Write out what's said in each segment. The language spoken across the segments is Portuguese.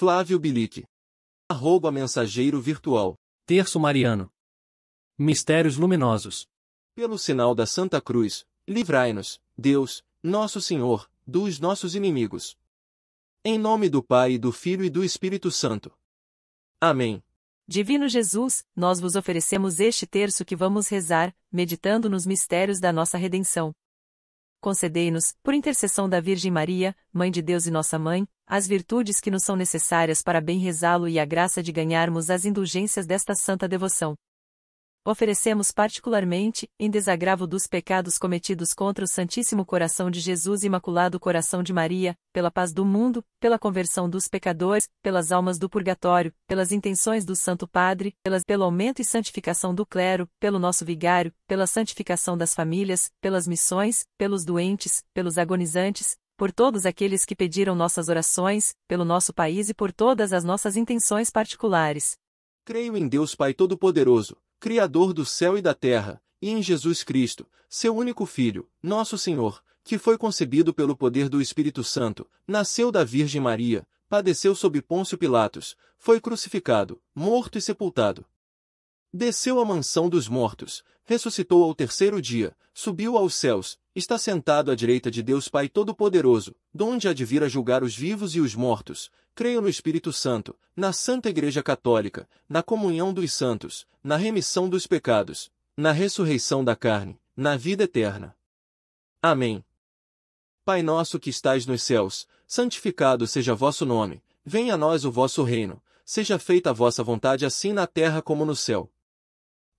Flávio Bilic. Arroba mensageiro virtual. Terço Mariano. Mistérios luminosos. Pelo sinal da Santa Cruz, livrai-nos, Deus, nosso Senhor, dos nossos inimigos. Em nome do Pai, do Filho e do Espírito Santo. Amém. Divino Jesus, nós vos oferecemos este terço que vamos rezar, meditando nos mistérios da nossa redenção concedei-nos, por intercessão da Virgem Maria, Mãe de Deus e Nossa Mãe, as virtudes que nos são necessárias para bem rezá-lo e a graça de ganharmos as indulgências desta santa devoção oferecemos particularmente, em desagravo dos pecados cometidos contra o Santíssimo Coração de Jesus e Imaculado Coração de Maria, pela paz do mundo, pela conversão dos pecadores, pelas almas do purgatório, pelas intenções do Santo Padre, pelas, pelo aumento e santificação do clero, pelo nosso vigário, pela santificação das famílias, pelas missões, pelos doentes, pelos agonizantes, por todos aqueles que pediram nossas orações, pelo nosso país e por todas as nossas intenções particulares. Creio em Deus Pai Todo-Poderoso. Criador do céu e da terra, e em Jesus Cristo, seu único Filho, nosso Senhor, que foi concebido pelo poder do Espírito Santo, nasceu da Virgem Maria, padeceu sob Pôncio Pilatos, foi crucificado, morto e sepultado, Desceu à mansão dos mortos, ressuscitou ao terceiro dia, subiu aos céus, está sentado à direita de Deus Pai Todo-Poderoso, donde há de vir a julgar os vivos e os mortos. Creio no Espírito Santo, na Santa Igreja Católica, na comunhão dos santos, na remissão dos pecados, na ressurreição da carne, na vida eterna. Amém. Pai nosso que estais nos céus, santificado seja vosso nome, venha a nós o vosso reino, seja feita a vossa vontade assim na terra como no céu.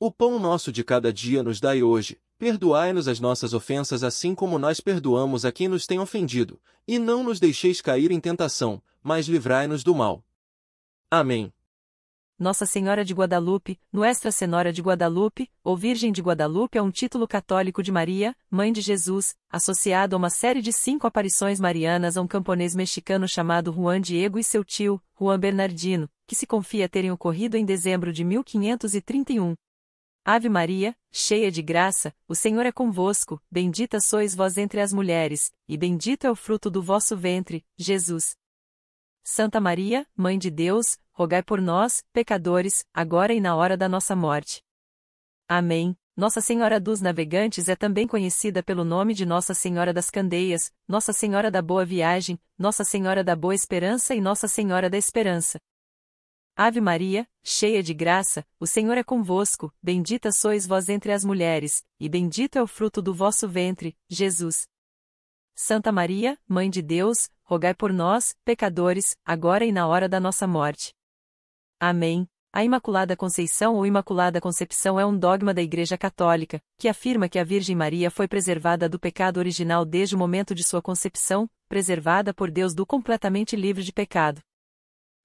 O pão nosso de cada dia nos dai hoje, perdoai-nos as nossas ofensas assim como nós perdoamos a quem nos tem ofendido, e não nos deixeis cair em tentação, mas livrai-nos do mal. Amém. Nossa Senhora de Guadalupe, Nuestra Senhora de Guadalupe, ou Virgem de Guadalupe é um título católico de Maria, Mãe de Jesus, associado a uma série de cinco aparições marianas a um camponês mexicano chamado Juan Diego e seu tio, Juan Bernardino, que se confia terem ocorrido em dezembro de 1531, Ave Maria, cheia de graça, o Senhor é convosco, bendita sois vós entre as mulheres, e bendito é o fruto do vosso ventre, Jesus. Santa Maria, Mãe de Deus, rogai por nós, pecadores, agora e na hora da nossa morte. Amém. Nossa Senhora dos Navegantes é também conhecida pelo nome de Nossa Senhora das Candeias, Nossa Senhora da Boa Viagem, Nossa Senhora da Boa Esperança e Nossa Senhora da Esperança. Ave Maria, cheia de graça, o Senhor é convosco, bendita sois vós entre as mulheres, e bendito é o fruto do vosso ventre, Jesus. Santa Maria, Mãe de Deus, rogai por nós, pecadores, agora e na hora da nossa morte. Amém. A Imaculada Conceição ou Imaculada Concepção é um dogma da Igreja Católica, que afirma que a Virgem Maria foi preservada do pecado original desde o momento de sua concepção, preservada por Deus do completamente livre de pecado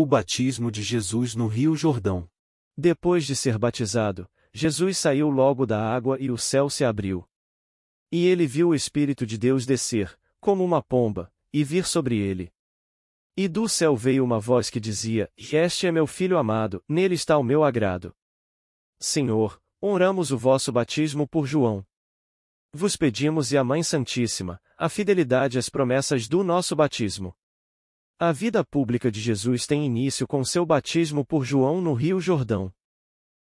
o batismo de Jesus no Rio Jordão. Depois de ser batizado, Jesus saiu logo da água e o céu se abriu. E ele viu o Espírito de Deus descer, como uma pomba, e vir sobre ele. E do céu veio uma voz que dizia: Este é meu filho amado, nele está o meu agrado. Senhor, honramos o vosso batismo por João. Vos pedimos e a Mãe Santíssima, a fidelidade às promessas do nosso batismo. A vida pública de Jesus tem início com seu batismo por João no Rio Jordão.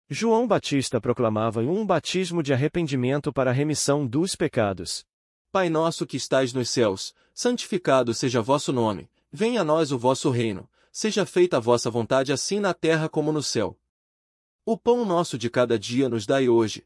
João Batista proclamava um batismo de arrependimento para a remissão dos pecados. Pai nosso que estais nos céus, santificado seja vosso nome, venha a nós o vosso reino, seja feita a vossa vontade assim na terra como no céu. O pão nosso de cada dia nos dai hoje,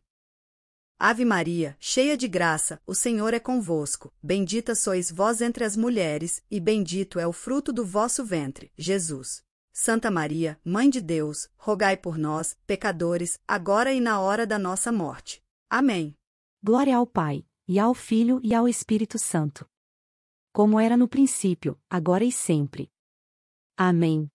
Ave Maria, cheia de graça, o Senhor é convosco. Bendita sois vós entre as mulheres, e bendito é o fruto do vosso ventre, Jesus. Santa Maria, Mãe de Deus, rogai por nós, pecadores, agora e na hora da nossa morte. Amém. Glória ao Pai, e ao Filho e ao Espírito Santo. Como era no princípio, agora e sempre. Amém.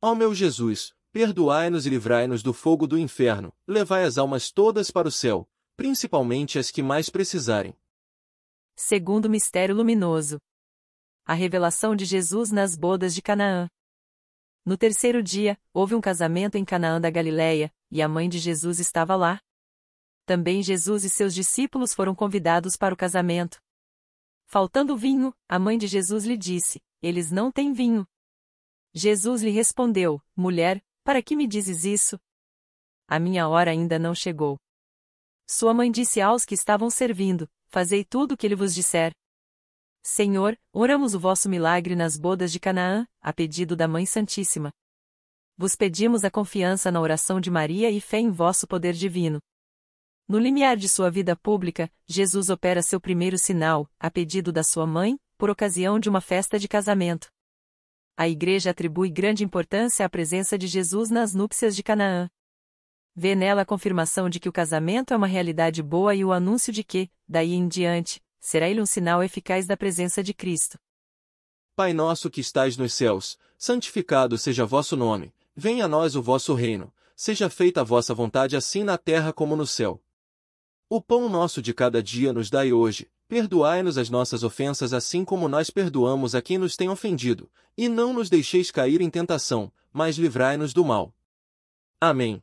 Ó meu Jesus, perdoai-nos e livrai-nos do fogo do inferno, levai as almas todas para o céu principalmente as que mais precisarem. Segundo mistério luminoso. A revelação de Jesus nas bodas de Canaã. No terceiro dia, houve um casamento em Canaã da Galileia, e a mãe de Jesus estava lá. Também Jesus e seus discípulos foram convidados para o casamento. Faltando vinho, a mãe de Jesus lhe disse: Eles não têm vinho. Jesus lhe respondeu: Mulher, para que me dizes isso? A minha hora ainda não chegou. Sua mãe disse aos que estavam servindo: Fazei tudo o que ele vos disser. Senhor, oramos o vosso milagre nas bodas de Canaã, a pedido da Mãe Santíssima. Vos pedimos a confiança na oração de Maria e fé em vosso poder divino. No limiar de sua vida pública, Jesus opera seu primeiro sinal, a pedido da sua mãe, por ocasião de uma festa de casamento. A igreja atribui grande importância à presença de Jesus nas núpcias de Canaã vê nela a confirmação de que o casamento é uma realidade boa e o anúncio de que, daí em diante, será ele um sinal eficaz da presença de Cristo. Pai nosso que estais nos céus, santificado seja vosso nome, venha a nós o vosso reino, seja feita a vossa vontade assim na terra como no céu. O pão nosso de cada dia nos dai hoje, perdoai-nos as nossas ofensas assim como nós perdoamos a quem nos tem ofendido, e não nos deixeis cair em tentação, mas livrai-nos do mal. Amém.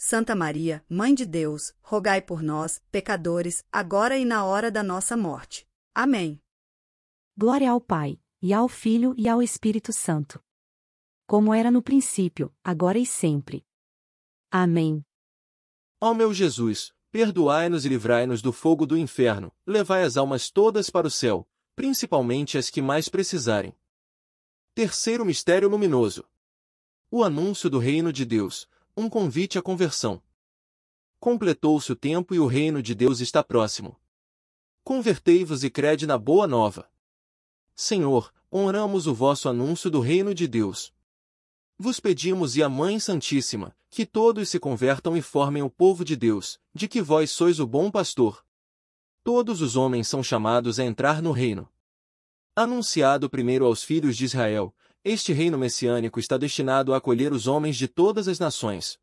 Santa Maria, Mãe de Deus, rogai por nós, pecadores, agora e na hora da nossa morte. Amém. Glória ao Pai, e ao Filho e ao Espírito Santo. Como era no princípio, agora e sempre. Amém. Ó meu Jesus, perdoai-nos e livrai-nos do fogo do inferno, levai as almas todas para o céu, principalmente as que mais precisarem. Terceiro mistério luminoso. O anúncio do reino de Deus um convite à conversão. Completou-se o tempo e o reino de Deus está próximo. Convertei-vos e crede na boa nova. Senhor, honramos o vosso anúncio do reino de Deus. Vos pedimos e a Mãe Santíssima, que todos se convertam e formem o povo de Deus, de que vós sois o bom pastor. Todos os homens são chamados a entrar no reino. Anunciado primeiro aos filhos de Israel, este reino messiânico está destinado a acolher os homens de todas as nações.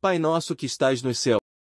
Pai nosso que estais nos céus,